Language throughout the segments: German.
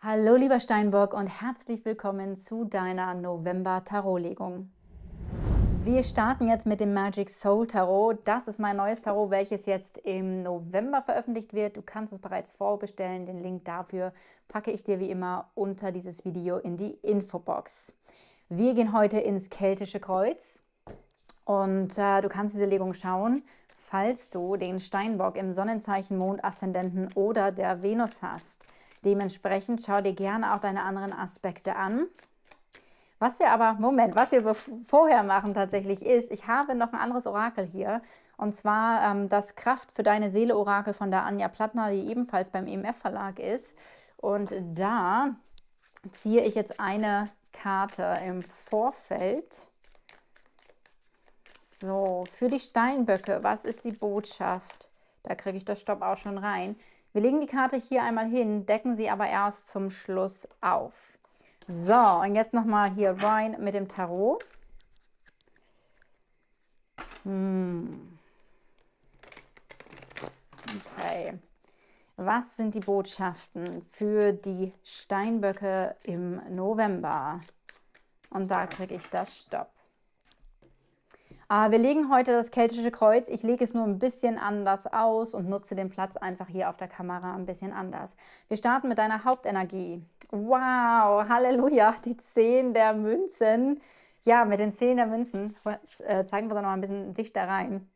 Hallo lieber Steinbock und herzlich willkommen zu deiner November Tarotlegung. Wir starten jetzt mit dem Magic Soul Tarot. Das ist mein neues Tarot, welches jetzt im November veröffentlicht wird. Du kannst es bereits vorbestellen. Den Link dafür packe ich dir wie immer unter dieses Video in die Infobox. Wir gehen heute ins keltische Kreuz und äh, du kannst diese Legung schauen, falls du den Steinbock im Sonnenzeichen, Mond, Aszendenten oder der Venus hast. Dementsprechend schau dir gerne auch deine anderen Aspekte an. Was wir aber, Moment, was wir vorher machen tatsächlich ist, ich habe noch ein anderes Orakel hier und zwar ähm, das Kraft für deine Seele Orakel von der Anja Plattner, die ebenfalls beim EMF Verlag ist. Und da ziehe ich jetzt eine Karte im Vorfeld. So, für die Steinböcke, was ist die Botschaft? Da kriege ich das Stopp auch schon rein. Wir legen die Karte hier einmal hin, decken sie aber erst zum Schluss auf. So, und jetzt nochmal hier rein mit dem Tarot. Hm. Okay. Was sind die Botschaften für die Steinböcke im November? Und da kriege ich das Stopp. Ah, wir legen heute das keltische Kreuz. Ich lege es nur ein bisschen anders aus und nutze den Platz einfach hier auf der Kamera ein bisschen anders. Wir starten mit deiner Hauptenergie. Wow, Halleluja, die 10 der Münzen. Ja, mit den 10 der Münzen äh, zeigen wir da noch ein bisschen dichter rein.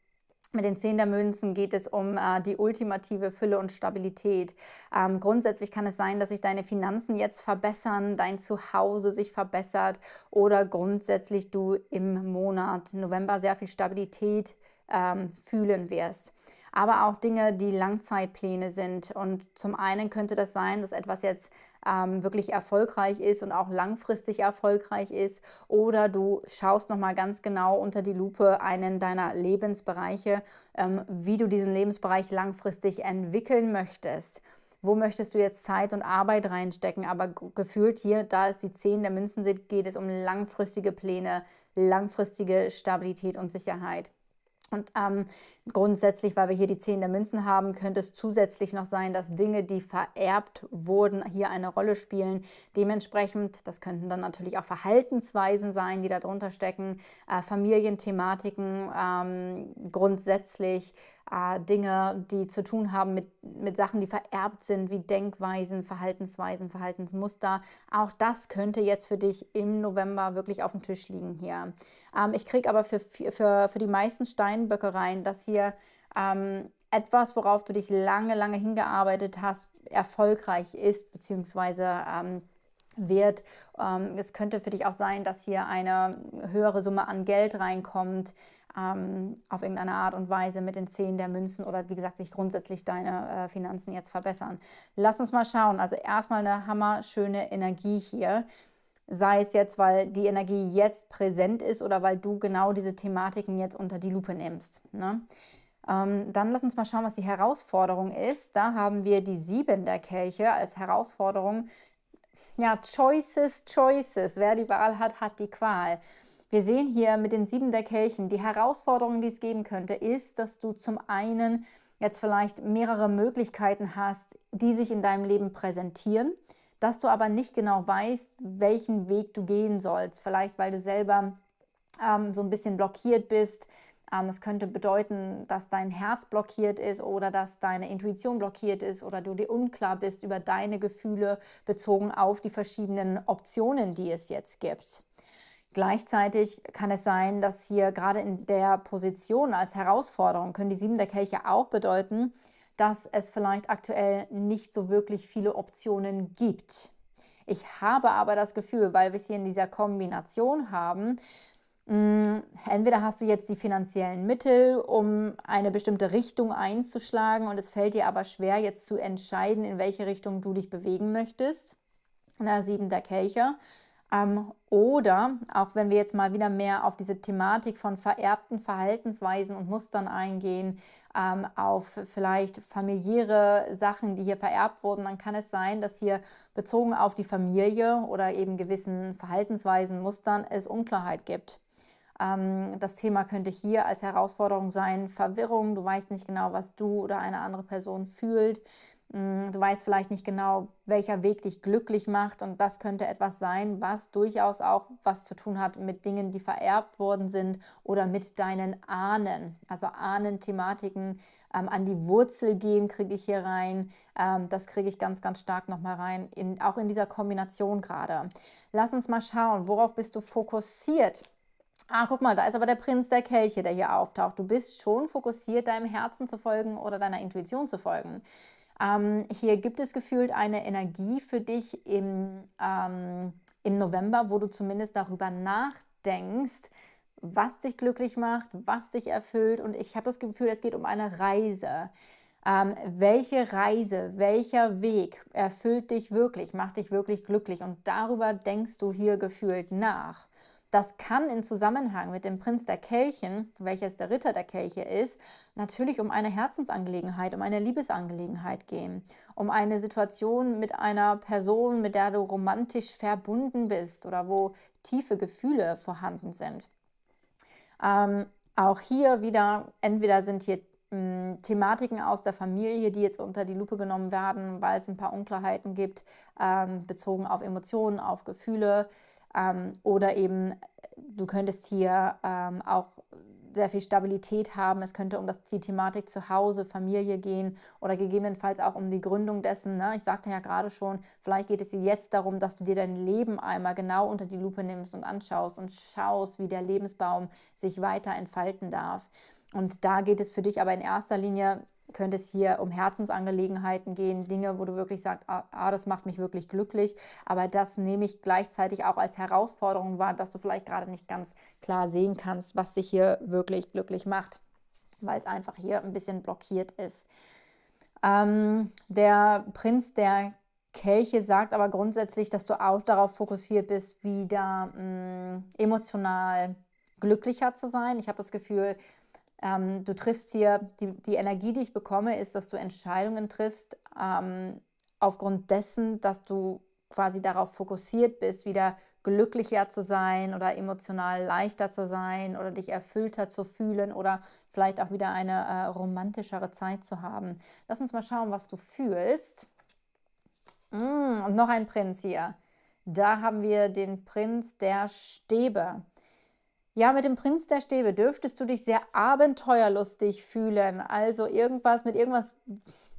Mit den Zehn der Münzen geht es um äh, die ultimative Fülle und Stabilität. Ähm, grundsätzlich kann es sein, dass sich deine Finanzen jetzt verbessern, dein Zuhause sich verbessert oder grundsätzlich du im Monat November sehr viel Stabilität ähm, fühlen wirst aber auch Dinge, die Langzeitpläne sind. Und zum einen könnte das sein, dass etwas jetzt ähm, wirklich erfolgreich ist und auch langfristig erfolgreich ist. Oder du schaust nochmal ganz genau unter die Lupe einen deiner Lebensbereiche, ähm, wie du diesen Lebensbereich langfristig entwickeln möchtest wo möchtest du jetzt Zeit und Arbeit reinstecken. Aber gefühlt hier, da es die Zehen der Münzen sind, geht es um langfristige Pläne, langfristige Stabilität und Sicherheit. Und ähm, grundsätzlich, weil wir hier die 10 der Münzen haben, könnte es zusätzlich noch sein, dass Dinge, die vererbt wurden, hier eine Rolle spielen. Dementsprechend, das könnten dann natürlich auch Verhaltensweisen sein, die darunter stecken, äh, Familienthematiken ähm, grundsätzlich äh, Dinge, die zu tun haben mit, mit Sachen, die vererbt sind, wie Denkweisen, Verhaltensweisen, Verhaltensmuster. Auch das könnte jetzt für dich im November wirklich auf dem Tisch liegen hier. Ähm, ich kriege aber für, für, für die meisten Steinböckereien das hier ähm, etwas, worauf du dich lange, lange hingearbeitet hast, erfolgreich ist, bzw. ähm, wird. Ähm, es könnte für dich auch sein, dass hier eine höhere Summe an Geld reinkommt ähm, auf irgendeine Art und Weise mit den Zehen der Münzen oder wie gesagt, sich grundsätzlich deine äh, Finanzen jetzt verbessern. Lass uns mal schauen. Also erstmal eine hammerschöne Energie hier sei es jetzt, weil die Energie jetzt präsent ist oder weil du genau diese Thematiken jetzt unter die Lupe nimmst. Ne? Ähm, dann lass uns mal schauen, was die Herausforderung ist. Da haben wir die Sieben der Kelche als Herausforderung. Ja, Choices, Choices. Wer die Wahl hat, hat die Qual. Wir sehen hier mit den sieben der Kelchen, die Herausforderung, die es geben könnte, ist, dass du zum einen jetzt vielleicht mehrere Möglichkeiten hast, die sich in deinem Leben präsentieren, dass du aber nicht genau weißt, welchen Weg du gehen sollst. Vielleicht, weil du selber ähm, so ein bisschen blockiert bist. Es ähm, könnte bedeuten, dass dein Herz blockiert ist oder dass deine Intuition blockiert ist oder du dir unklar bist über deine Gefühle bezogen auf die verschiedenen Optionen, die es jetzt gibt. Gleichzeitig kann es sein, dass hier gerade in der Position als Herausforderung können die sieben der Kelche auch bedeuten, dass es vielleicht aktuell nicht so wirklich viele Optionen gibt. Ich habe aber das Gefühl, weil wir es hier in dieser Kombination haben, mh, mm, entweder hast du jetzt die finanziellen Mittel, um eine bestimmte Richtung einzuschlagen und es fällt dir aber schwer, jetzt zu entscheiden, in welche Richtung du dich bewegen möchtest. Na, sieben der Kelche. Ähm, oder auch wenn wir jetzt mal wieder mehr auf diese Thematik von vererbten Verhaltensweisen und Mustern eingehen, ähm, auf vielleicht familiäre Sachen, die hier vererbt wurden, dann kann es sein, dass hier bezogen auf die Familie oder eben gewissen Verhaltensweisen, Mustern es Unklarheit gibt ähm, das Thema könnte hier als Herausforderung sein, Verwirrung, du weißt nicht genau, was du oder eine andere Person fühlt. Mm, du weißt vielleicht nicht genau, welcher Weg dich glücklich macht und das könnte etwas sein, was durchaus auch was zu tun hat mit Dingen, die vererbt worden sind oder mit deinen Ahnen. Also Ahnen-Thematiken ähm, an die Wurzel gehen kriege ich hier rein. Ähm, das kriege ich ganz, ganz stark nochmal rein, in, auch in dieser Kombination gerade. Lass uns mal schauen, worauf bist du fokussiert? Ah, guck mal, da ist aber der Prinz der Kelche, der hier auftaucht. Du bist schon fokussiert, deinem Herzen zu folgen oder deiner Intuition zu folgen. Ähm, hier gibt es gefühlt eine Energie für dich im, ähm, im November, wo du zumindest darüber nachdenkst, was dich glücklich macht, was dich erfüllt. Und ich habe das Gefühl, es geht um eine Reise. Ähm, welche Reise, welcher Weg erfüllt dich wirklich, macht dich wirklich glücklich? Und darüber denkst du hier gefühlt nach. Das kann in Zusammenhang mit dem Prinz der Kelchen, welches der Ritter der Kelche ist, natürlich um eine Herzensangelegenheit, um eine Liebesangelegenheit gehen, um eine Situation mit einer Person, mit der du romantisch verbunden bist oder wo tiefe Gefühle vorhanden sind. Ähm, auch hier wieder, entweder sind hier hm, Thematiken aus der Familie, die jetzt unter die Lupe genommen werden, weil es ein paar Unklarheiten gibt, ähm, bezogen auf Emotionen, auf Gefühle. Ähm, oder eben, du könntest hier ähm, auch sehr viel Stabilität haben. Es könnte um das, die Thematik zu Hause, Familie gehen oder gegebenenfalls auch um die Gründung dessen. Ne? Ich sagte ja gerade schon, vielleicht geht es jetzt darum, dass du dir dein Leben einmal genau unter die Lupe nimmst und anschaust und schaust, wie der Lebensbaum sich weiter entfalten darf. Und da geht es für dich aber in erster Linie könnte es hier um Herzensangelegenheiten gehen, Dinge, wo du wirklich sagst, ah, ah, das macht mich wirklich glücklich, aber das nehme ich gleichzeitig auch als Herausforderung wahr, dass du vielleicht gerade nicht ganz klar sehen kannst, was dich hier wirklich glücklich macht, weil es einfach hier ein bisschen blockiert ist. Ähm, der Prinz der Kelche sagt aber grundsätzlich, dass du auch darauf fokussiert bist, wieder mh, mm, emotional glücklicher zu sein. Ich habe das Gefühl, ähm, du triffst hier, die, die, Energie, die ich bekomme, ist, dass du Entscheidungen triffst, ähm, aufgrund dessen, dass du quasi darauf fokussiert bist, wieder glücklicher zu sein oder emotional leichter zu sein oder dich erfüllter zu fühlen oder vielleicht auch wieder eine äh, romantischere Zeit zu haben. Lass uns mal schauen, was du fühlst. Mm, und noch ein Prinz hier. Da haben wir den Prinz der Stäbe. Ja, mit dem Prinz der Stäbe dürftest du dich sehr abenteuerlustig fühlen. Also irgendwas mit irgendwas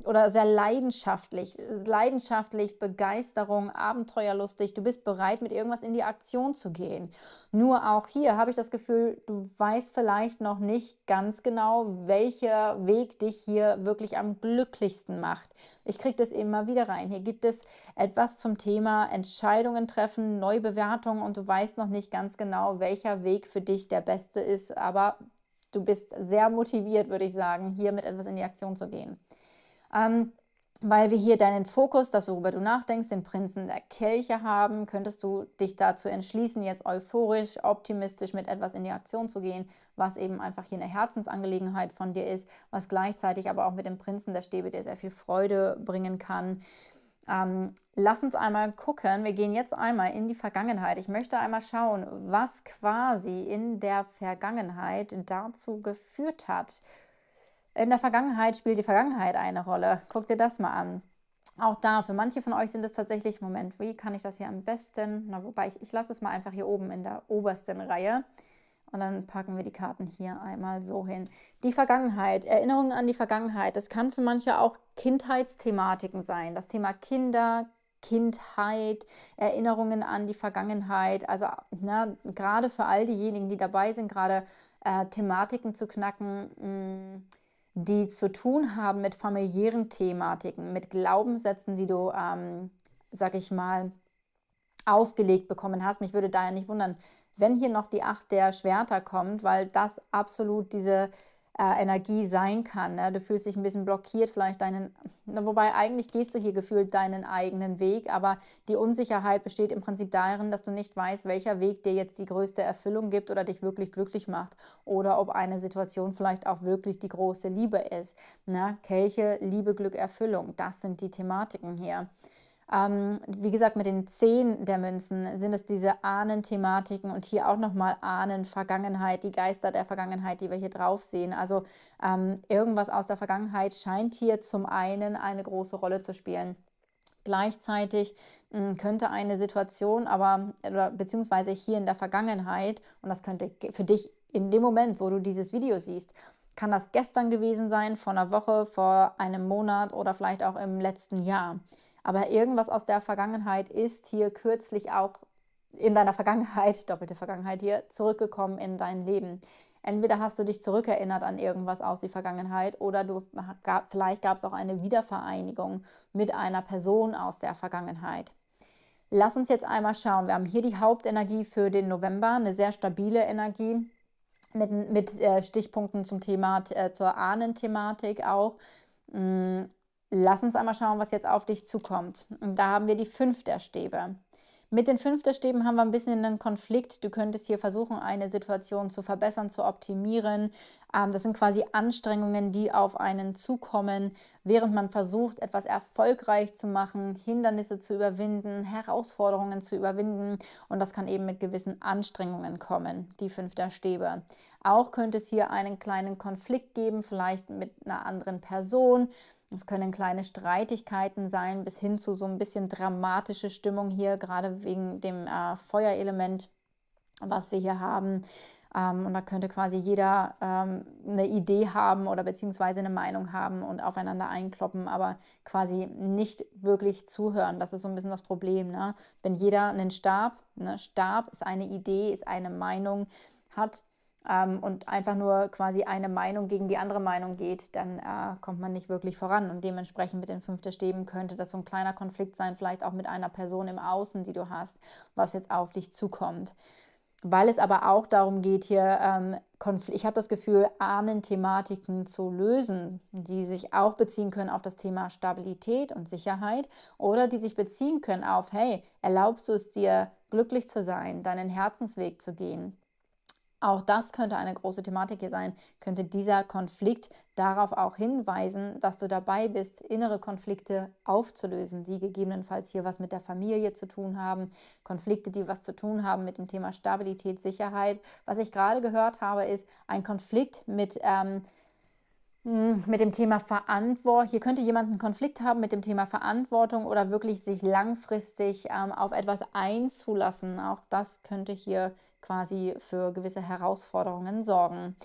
oder sehr leidenschaftlich. Leidenschaftlich, Begeisterung, abenteuerlustig. Du bist bereit, mit irgendwas in die Aktion zu gehen. Nur auch hier habe ich das Gefühl, du weißt vielleicht noch nicht ganz genau, welcher Weg dich hier wirklich am glücklichsten macht. Ich kriege das eben mal wieder rein. Hier gibt es etwas zum Thema Entscheidungen treffen, Neubewertungen und du weißt noch nicht ganz genau, welcher Weg für dich der beste ist, aber du bist sehr motiviert, würde ich sagen, hier mit etwas in die Aktion zu gehen. Ähm, weil wir hier deinen Fokus, das worüber du nachdenkst, den Prinzen der Kelche haben, könntest du dich dazu entschließen, jetzt euphorisch, optimistisch mit etwas in die Aktion zu gehen, was eben einfach hier eine Herzensangelegenheit von dir ist, was gleichzeitig aber auch mit dem Prinzen der Stäbe dir sehr viel Freude bringen kann. Ähm, lass uns einmal gucken, wir gehen jetzt einmal in die Vergangenheit. Ich möchte einmal schauen, was quasi in der Vergangenheit dazu geführt hat, in der Vergangenheit spielt die Vergangenheit eine Rolle. Guck dir das mal an. Auch da, für manche von euch sind es tatsächlich, Moment, wie kann ich das hier am besten, na, wobei ich, ich lasse es mal einfach hier oben in der obersten Reihe. Und dann packen wir die Karten hier einmal so hin. Die Vergangenheit, Erinnerungen an die Vergangenheit. Das kann für manche auch Kindheitsthematiken sein. Das Thema Kinder, Kindheit, Erinnerungen an die Vergangenheit. Also na, gerade für all diejenigen, die dabei sind, gerade äh, Thematiken zu knacken, mh, mm, die zu tun haben mit familiären Thematiken, mit Glaubenssätzen, die du, ähm, sag ich mal, aufgelegt bekommen hast. Mich würde daher nicht wundern, wenn hier noch die Acht der Schwerter kommt, weil das absolut diese äh, Energie sein kann. Ne? Du fühlst dich ein bisschen blockiert, vielleicht deinen, wobei eigentlich gehst du hier gefühlt deinen eigenen Weg, aber die Unsicherheit besteht im Prinzip darin, dass du nicht weißt, welcher Weg dir jetzt die größte Erfüllung gibt oder dich wirklich glücklich macht oder ob eine Situation vielleicht auch wirklich die große Liebe ist. Ne? Kelche, Liebe, Glück, Erfüllung, das sind die Thematiken hier. Ähm, wie gesagt, mit den Zehen der Münzen sind es diese Ahnen-Thematiken und hier auch nochmal Ahnen, Vergangenheit, die Geister der Vergangenheit, die wir hier drauf sehen. Also ähm, irgendwas aus der Vergangenheit scheint hier zum einen eine große Rolle zu spielen. Gleichzeitig mh, hm, könnte eine Situation, aber oder, beziehungsweise hier in der Vergangenheit, und das könnte für dich in dem Moment, wo du dieses Video siehst, kann das gestern gewesen sein, vor einer Woche, vor einem Monat oder vielleicht auch im letzten Jahr. Aber irgendwas aus der Vergangenheit ist hier kürzlich auch in deiner Vergangenheit, doppelte Vergangenheit hier, zurückgekommen in dein Leben. Entweder hast du dich zurückerinnert an irgendwas aus der Vergangenheit oder du gab, vielleicht gab es auch eine Wiedervereinigung mit einer Person aus der Vergangenheit. Lass uns jetzt einmal schauen. Wir haben hier die Hauptenergie für den November, eine sehr stabile Energie mit, mit äh, Stichpunkten zum Thema, äh, zur Ahnenthematik auch. Mm, Lass uns einmal schauen, was jetzt auf dich zukommt. Und da haben wir die fünf der Stäbe. Mit den fünf der Stäben haben wir ein bisschen einen Konflikt. Du könntest hier versuchen, eine Situation zu verbessern, zu optimieren. Ähm, das sind quasi Anstrengungen, die auf einen zukommen, während man versucht, etwas erfolgreich zu machen, Hindernisse zu überwinden, Herausforderungen zu überwinden. Und das kann eben mit gewissen Anstrengungen kommen, die fünf der Stäbe. Auch könnte es hier einen kleinen Konflikt geben, vielleicht mit einer anderen Person, es können kleine Streitigkeiten sein, bis hin zu so ein bisschen dramatische Stimmung hier, gerade wegen dem äh, Feuerelement, was wir hier haben. Ähm, und da könnte quasi jeder ähm, eine Idee haben oder beziehungsweise eine Meinung haben und aufeinander einkloppen, aber quasi nicht wirklich zuhören. Das ist so ein bisschen das Problem. Ne? Wenn jeder einen Stab, ne? Stab ist eine Idee, ist eine Meinung, hat, ähm, und einfach nur quasi eine Meinung gegen die andere Meinung geht, dann äh, kommt man nicht wirklich voran. Und dementsprechend mit den fünften Stäben könnte das so ein kleiner Konflikt sein, vielleicht auch mit einer Person im Außen, die du hast, was jetzt auf dich zukommt. Weil es aber auch darum geht, hier, ähm, ich habe das Gefühl, armen thematiken zu lösen, die sich auch beziehen können auf das Thema Stabilität und Sicherheit oder die sich beziehen können auf, hey, erlaubst du es dir, glücklich zu sein, deinen Herzensweg zu gehen? Auch das könnte eine große Thematik hier sein, könnte dieser Konflikt darauf auch hinweisen, dass du dabei bist, innere Konflikte aufzulösen, die gegebenenfalls hier was mit der Familie zu tun haben, Konflikte, die was zu tun haben mit dem Thema Stabilität, Sicherheit. Was ich gerade gehört habe, ist ein Konflikt mit... Ähm, hm, mit dem Thema Verantwortung, hier könnte jemand einen Konflikt haben mit dem Thema Verantwortung oder wirklich sich langfristig ähm, auf etwas einzulassen. Auch das könnte hier quasi für gewisse Herausforderungen sorgen.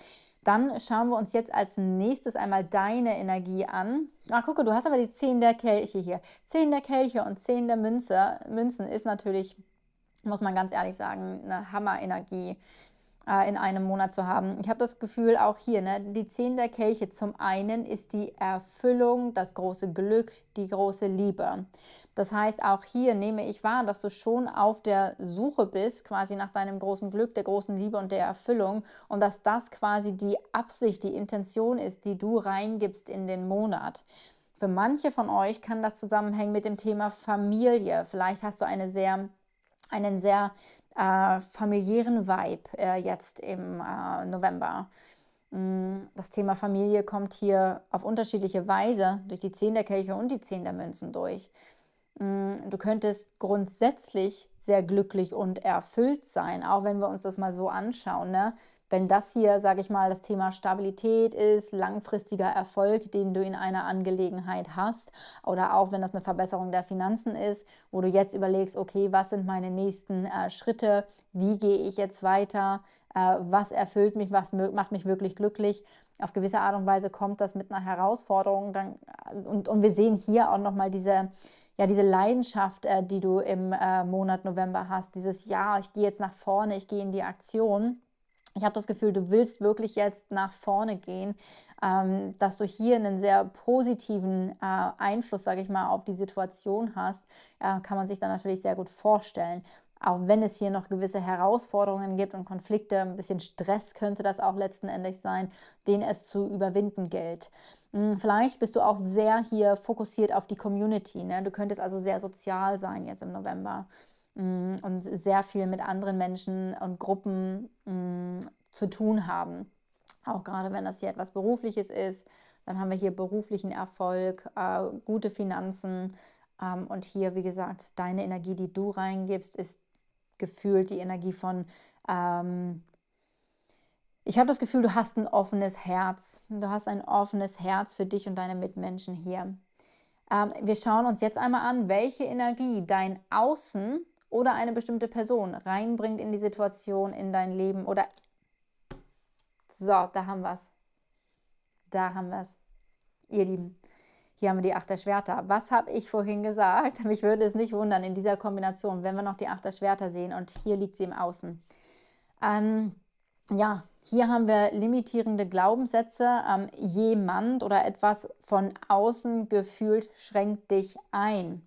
Dann schauen wir uns jetzt als nächstes einmal deine Energie an. Ach, gucke, du hast aber die 10 der Kelche hier. 10 der Kelche und 10 der Münze. Münzen ist natürlich, muss man ganz ehrlich sagen, eine Hammerenergie. energie äh, in einem Monat zu haben. Ich habe das Gefühl, auch hier, ne, die Zehn der Kelche, zum einen ist die Erfüllung, das große Glück, die große Liebe. Das heißt, auch hier nehme ich wahr, dass du schon auf der Suche bist, quasi nach deinem großen Glück, der großen Liebe und der Erfüllung und dass das quasi die Absicht, die Intention ist, die du reingibst in den Monat. Für manche von euch kann das zusammenhängen mit dem Thema Familie. Vielleicht hast du eine sehr, einen sehr äh, familiären Vibe äh, jetzt im äh, November. Mm, das Thema Familie kommt hier auf unterschiedliche Weise durch die Zehn der Kelche und die Zehn der Münzen durch. Mm, du könntest grundsätzlich sehr glücklich und erfüllt sein, auch wenn wir uns das mal so anschauen. Ne? Wenn das hier, sage ich mal, das Thema Stabilität ist, langfristiger Erfolg, den du in einer Angelegenheit hast, oder auch wenn das eine Verbesserung der Finanzen ist, wo du jetzt überlegst, okay, was sind meine nächsten äh, Schritte, wie gehe ich jetzt weiter, äh, was erfüllt mich, was macht mich wirklich glücklich. Auf gewisse Art und Weise kommt das mit einer Herausforderung. Dann, äh, und, und wir sehen hier auch nochmal diese, ja, diese Leidenschaft, äh, die du im äh, Monat November hast, dieses Ja, ich gehe jetzt nach vorne, ich gehe in die Aktion ich habe das Gefühl, du willst wirklich jetzt nach vorne gehen, ähm, dass du hier einen sehr positiven äh, Einfluss, sage ich mal, auf die Situation hast, äh, kann man sich dann natürlich sehr gut vorstellen. Auch wenn es hier noch gewisse Herausforderungen gibt und Konflikte, ein bisschen Stress könnte das auch letztendlich sein, den es zu überwinden gilt. Hm, vielleicht bist du auch sehr hier fokussiert auf die Community. Ne? Du könntest also sehr sozial sein jetzt im November. Mm, und sehr viel mit anderen Menschen und Gruppen mm, zu tun haben. Auch gerade wenn das hier etwas Berufliches ist, dann haben wir hier beruflichen Erfolg, äh, gute Finanzen ähm, und hier, wie gesagt, deine Energie, die du reingibst, ist gefühlt die Energie von, ähm, ich habe das Gefühl, du hast ein offenes Herz. Du hast ein offenes Herz für dich und deine Mitmenschen hier. Ähm, wir schauen uns jetzt einmal an, welche Energie dein Außen oder eine bestimmte Person reinbringt in die Situation, in dein Leben oder... So, da haben wir es. Da haben wir es. Ihr Lieben, hier haben wir die Achter Schwerter. Was habe ich vorhin gesagt? Mich würde es nicht wundern in dieser Kombination, wenn wir noch die Achter Schwerter sehen und hier liegt sie im Außen. Ähm, ja, hier haben wir limitierende Glaubenssätze. Ähm, jemand oder etwas von außen gefühlt schränkt dich ein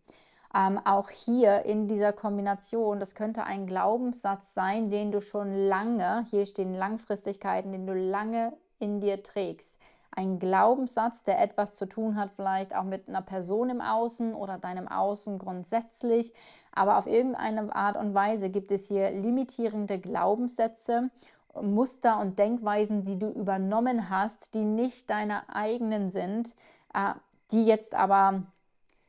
ähm, auch hier in dieser Kombination, das könnte ein Glaubenssatz sein, den du schon lange, hier stehen Langfristigkeiten, den du lange in dir trägst. Ein Glaubenssatz, der etwas zu tun hat, vielleicht auch mit einer Person im Außen oder deinem Außen grundsätzlich. Aber auf irgendeine Art und Weise gibt es hier limitierende Glaubenssätze Muster und Denkweisen, die du übernommen hast, die nicht deine eigenen sind, äh, die jetzt aber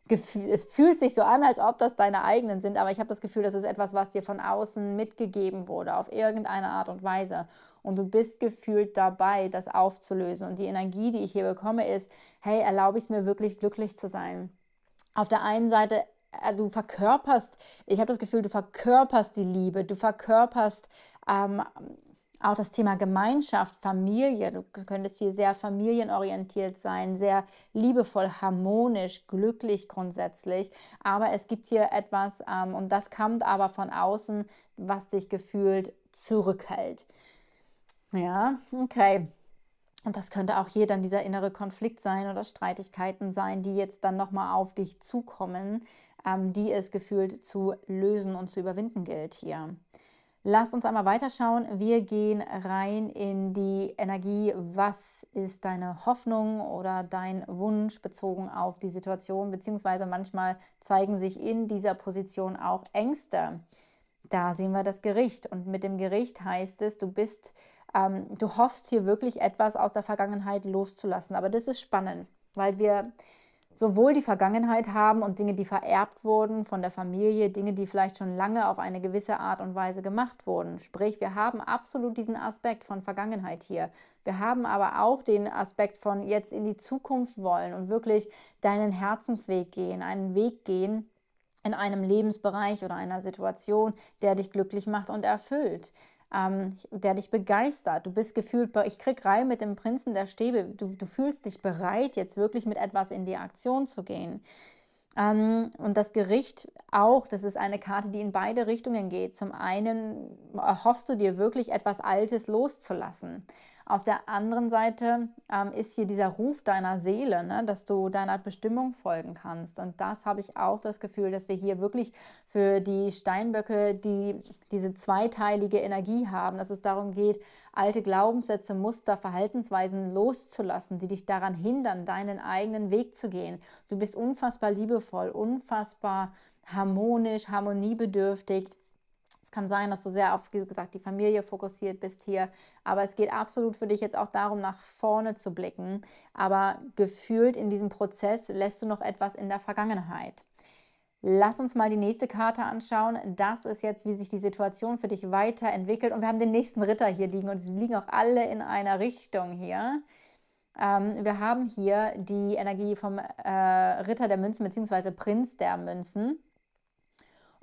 es fühlt sich so an, als ob das deine eigenen sind, aber ich habe das Gefühl, das ist etwas, was dir von außen mitgegeben wurde, auf irgendeine Art und Weise. Und du bist gefühlt dabei, das aufzulösen. Und die Energie, die ich hier bekomme, ist, hey, erlaube ich es mir wirklich glücklich zu sein? Auf der einen Seite, äh, du verkörperst, ich habe das Gefühl, du verkörperst die Liebe, du verkörperst ähm, auch das Thema Gemeinschaft, Familie. Du könntest hier sehr familienorientiert sein, sehr liebevoll, harmonisch, glücklich grundsätzlich. Aber es gibt hier etwas, ähm, und das kommt aber von außen, was dich gefühlt zurückhält. Ja, okay. Und das könnte auch hier dann dieser innere Konflikt sein oder Streitigkeiten sein, die jetzt dann nochmal auf dich zukommen, ähm, die es gefühlt zu lösen und zu überwinden gilt hier. Lasst uns einmal weiterschauen. Wir gehen rein in die Energie. Was ist deine Hoffnung oder dein Wunsch bezogen auf die Situation? Beziehungsweise manchmal zeigen sich in dieser Position auch Ängste. Da sehen wir das Gericht. Und mit dem Gericht heißt es, du bist, ähm, du hoffst hier wirklich etwas aus der Vergangenheit loszulassen. Aber das ist spannend, weil wir sowohl die Vergangenheit haben und Dinge, die vererbt wurden von der Familie, Dinge, die vielleicht schon lange auf eine gewisse Art und Weise gemacht wurden. Sprich, wir haben absolut diesen Aspekt von Vergangenheit hier. Wir haben aber auch den Aspekt von jetzt in die Zukunft wollen und wirklich deinen Herzensweg gehen, einen Weg gehen in einem Lebensbereich oder einer Situation, der dich glücklich macht und erfüllt ähm, der dich begeistert. Du bist gefühlt, ich krieg rein mit dem Prinzen der Stäbe. Du, du fühlst dich bereit, jetzt wirklich mit etwas in die Aktion zu gehen. Um, ähm, und das Gericht auch, das ist eine Karte, die in beide Richtungen geht. Zum einen erhoffst äh, du dir wirklich etwas Altes loszulassen. Auf der anderen Seite ähm, ist hier dieser Ruf deiner Seele, ne, dass du deiner Bestimmung folgen kannst. Und das habe ich auch das Gefühl, dass wir hier wirklich für die Steinböcke, die diese zweiteilige Energie haben, dass es darum geht, alte Glaubenssätze, Muster, Verhaltensweisen loszulassen, die dich daran hindern, deinen eigenen Weg zu gehen. Du bist unfassbar liebevoll, unfassbar harmonisch, harmoniebedürftig kann sein, dass du sehr auf, wie gesagt, die Familie fokussiert bist hier. Aber es geht absolut für dich jetzt auch darum, nach vorne zu blicken. Aber gefühlt in diesem Prozess lässt du noch etwas in der Vergangenheit. Lass uns mal die nächste Karte anschauen. Das ist jetzt, wie sich die Situation für dich weiterentwickelt. Und wir haben den nächsten Ritter hier liegen und sie liegen auch alle in einer Richtung hier. Ähm, wir haben hier die Energie vom äh, Ritter der Münzen bzw. Prinz der Münzen.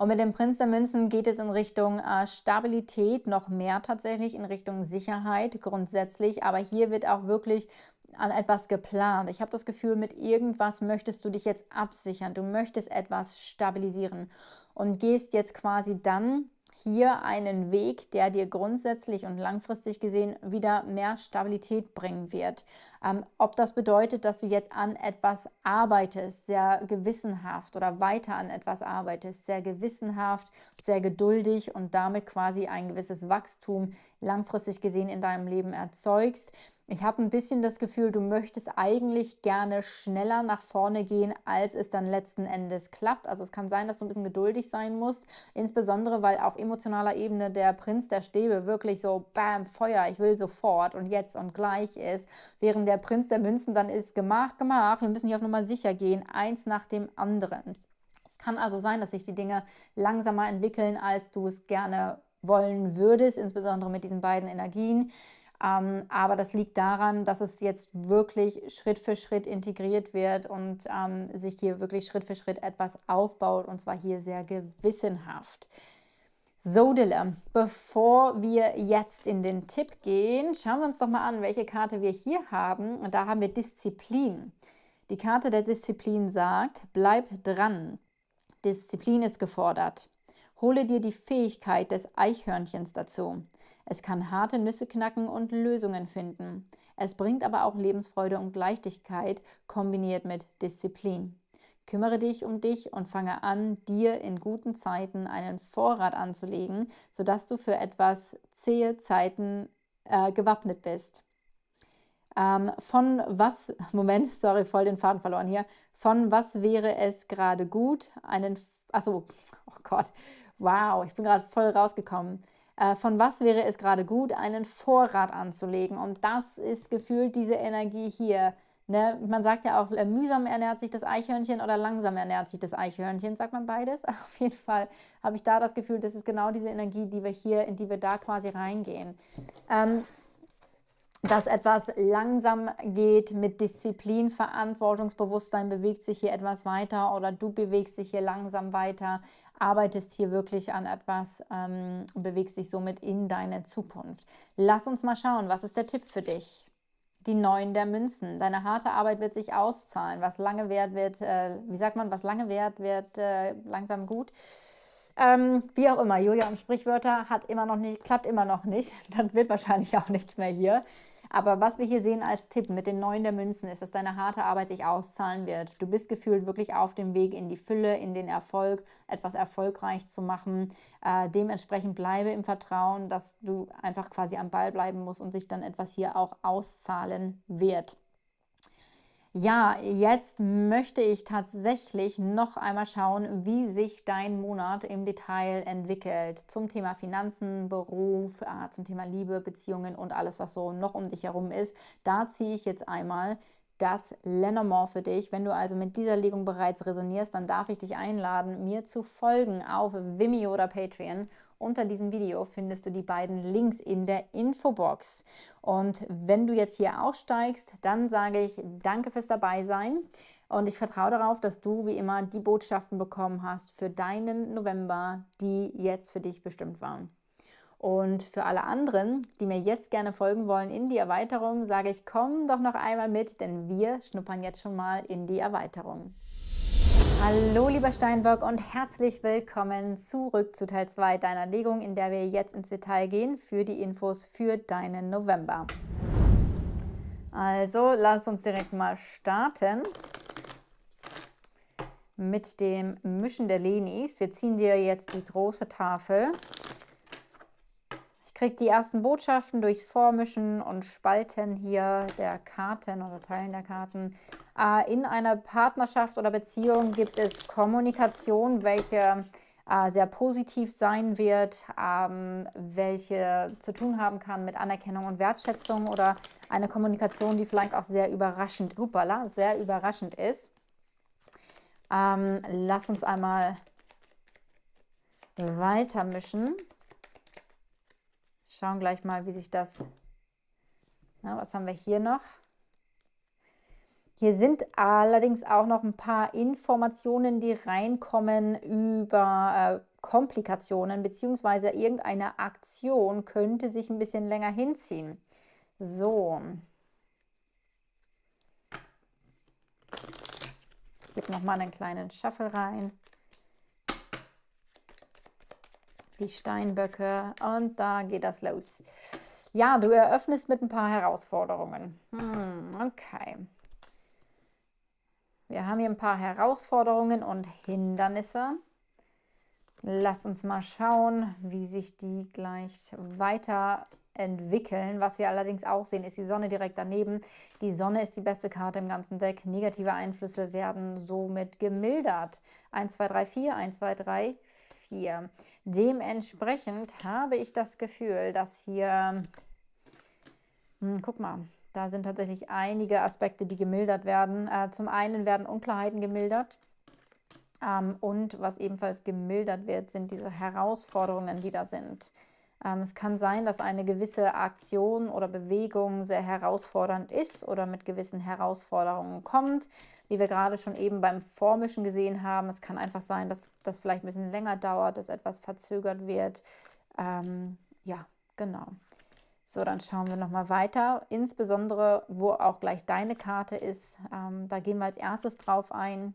Und mit dem Prinz der Münzen geht es in Richtung äh, Stabilität, noch mehr tatsächlich in Richtung Sicherheit grundsätzlich. Aber hier wird auch wirklich an etwas geplant. Ich habe das Gefühl, mit irgendwas möchtest du dich jetzt absichern. Du möchtest etwas stabilisieren und gehst jetzt quasi dann hier einen Weg, der dir grundsätzlich und langfristig gesehen wieder mehr Stabilität bringen wird. Ähm, ob das bedeutet, dass du jetzt an etwas arbeitest, sehr gewissenhaft oder weiter an etwas arbeitest, sehr gewissenhaft, sehr geduldig und damit quasi ein gewisses Wachstum langfristig gesehen in deinem Leben erzeugst ich habe ein bisschen das Gefühl, du möchtest eigentlich gerne schneller nach vorne gehen, als es dann letzten Endes klappt. Also es kann sein, dass du ein bisschen geduldig sein musst, insbesondere weil auf emotionaler Ebene der Prinz der Stäbe wirklich so, bam, Feuer, ich will sofort und jetzt und gleich ist, während der Prinz der Münzen dann ist, gemacht, gemacht, wir müssen hier auf Nummer sicher gehen, eins nach dem anderen. Es kann also sein, dass sich die Dinge langsamer entwickeln, als du es gerne wollen würdest, insbesondere mit diesen beiden Energien. Ähm, aber das liegt daran, dass es jetzt wirklich Schritt für Schritt integriert wird und ähm, sich hier wirklich Schritt für Schritt etwas aufbaut und zwar hier sehr gewissenhaft. So, Dille, bevor wir jetzt in den Tipp gehen, schauen wir uns doch mal an, welche Karte wir hier haben. Und da haben wir Disziplin. Die Karte der Disziplin sagt, bleib dran. Disziplin ist gefordert. Hole dir die Fähigkeit des Eichhörnchens dazu. Es kann harte Nüsse knacken und Lösungen finden. Es bringt aber auch Lebensfreude und Leichtigkeit kombiniert mit Disziplin. Kümmere dich um dich und fange an, dir in guten Zeiten einen Vorrat anzulegen, sodass du für etwas zähe Zeiten äh, gewappnet bist. Ähm, von was, Moment, sorry, voll den Faden verloren hier. Von was wäre es gerade gut, einen, achso, oh Gott, wow, ich bin gerade voll rausgekommen. Äh, von was wäre es gerade gut, einen Vorrat anzulegen. Und das ist gefühlt diese Energie hier. Ne? Man sagt ja auch, äh, mühsam ernährt sich das Eichhörnchen oder langsam ernährt sich das Eichhörnchen, sagt man beides. Auf jeden Fall habe ich da das Gefühl, das ist genau diese Energie, die wir hier, in die wir da quasi reingehen. Ähm, dass etwas langsam geht mit Disziplin, Verantwortungsbewusstsein, bewegt sich hier etwas weiter oder du bewegst dich hier langsam weiter arbeitest hier wirklich an etwas ähm, und bewegst dich somit in deine Zukunft. Lass uns mal schauen, was ist der Tipp für dich? Die neuen der Münzen. Deine harte Arbeit wird sich auszahlen. Was lange wert wird, äh, wie sagt man, was lange wert wird, äh, langsam gut. Ähm, wie auch immer, Julia und Sprichwörter hat immer noch nicht, klappt immer noch nicht. Dann wird wahrscheinlich auch nichts mehr hier. Aber was wir hier sehen als Tipp mit den neuen der Münzen ist, dass deine harte Arbeit sich auszahlen wird. Du bist gefühlt wirklich auf dem Weg in die Fülle, in den Erfolg, etwas erfolgreich zu machen. Äh, dementsprechend bleibe im Vertrauen, dass du einfach quasi am Ball bleiben musst und sich dann etwas hier auch auszahlen wird ja, jetzt möchte ich tatsächlich noch einmal schauen, wie sich dein Monat im Detail entwickelt zum Thema Finanzen, Beruf, äh, zum Thema Liebe, Beziehungen und alles, was so noch um dich herum ist. Da ziehe ich jetzt einmal das Lenormand für dich. Wenn du also mit dieser Legung bereits resonierst, dann darf ich dich einladen, mir zu folgen auf Vimeo oder Patreon unter diesem Video findest du die beiden Links in der Infobox. Und wenn du jetzt hier aussteigst, dann sage ich danke fürs Dabeisein. Und ich vertraue darauf, dass du wie immer die Botschaften bekommen hast für deinen November, die jetzt für dich bestimmt waren. Und für alle anderen, die mir jetzt gerne folgen wollen in die Erweiterung, sage ich, komm doch noch einmal mit, denn wir schnuppern jetzt schon mal in die Erweiterung. Hallo lieber Steinbock und herzlich willkommen zurück zu Teil 2 deiner Legung, in der wir jetzt ins Detail gehen für die Infos für deinen November. Also lass uns direkt mal starten mit dem Mischen der Lenis. Wir ziehen dir jetzt die große Tafel kriegt die ersten Botschaften durchs Vormischen und Spalten hier der Karten oder Teilen der Karten. Äh, in einer Partnerschaft oder Beziehung gibt es Kommunikation, welche äh, sehr positiv sein wird, ähm, welche zu tun haben kann mit Anerkennung und Wertschätzung oder eine Kommunikation, die vielleicht auch sehr überraschend, upala, sehr überraschend ist. Ähm, lass uns einmal weiter mischen schauen gleich mal, wie sich das... Na, was haben wir hier noch? Hier sind allerdings auch noch ein paar Informationen, die reinkommen über äh, Komplikationen bzw. irgendeine Aktion könnte sich ein bisschen länger hinziehen. So. Ich gebe nochmal einen kleinen Shuffle rein. die Steinböcke. Und da geht das los. Ja, du eröffnest mit ein paar Herausforderungen. Hm, okay. Wir haben hier ein paar Herausforderungen und Hindernisse. Lass uns mal schauen, wie sich die gleich weiterentwickeln. Was wir allerdings auch sehen, ist die Sonne direkt daneben. Die Sonne ist die beste Karte im ganzen Deck. Negative Einflüsse werden somit gemildert. 1, 2, 3, 4, 1, 2, 3, 4. 4. Dementsprechend habe ich das Gefühl, dass hier, mh, hm, guck mal, da sind tatsächlich einige Aspekte, die gemildert werden. Äh, zum einen werden Unklarheiten gemildert. Ähm, und was ebenfalls gemildert wird, sind diese Herausforderungen, die da sind. Ähm, es kann sein, dass eine gewisse Aktion oder Bewegung sehr herausfordernd ist oder mit gewissen Herausforderungen kommt wie wir gerade schon eben beim Vormischen gesehen haben. Es kann einfach sein, dass das vielleicht ein bisschen länger dauert, dass etwas verzögert wird. Ähm, ja, genau. So, dann schauen wir nochmal weiter, insbesondere wo auch gleich deine Karte ist. Ähm, da gehen wir als erstes drauf ein.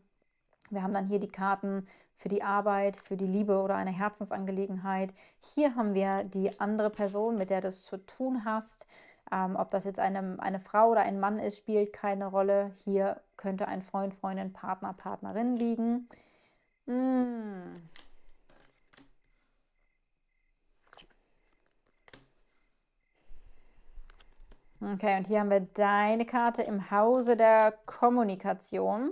Wir haben dann hier die Karten für die Arbeit, für die Liebe oder eine Herzensangelegenheit. Hier haben wir die andere Person, mit der du es zu tun hast. Ähm, ob das jetzt eine, eine Frau oder ein Mann ist, spielt keine Rolle. Hier könnte ein Freund, Freundin, Partner, Partnerin liegen. Mm. Okay, und hier haben wir deine Karte im Hause der Kommunikation.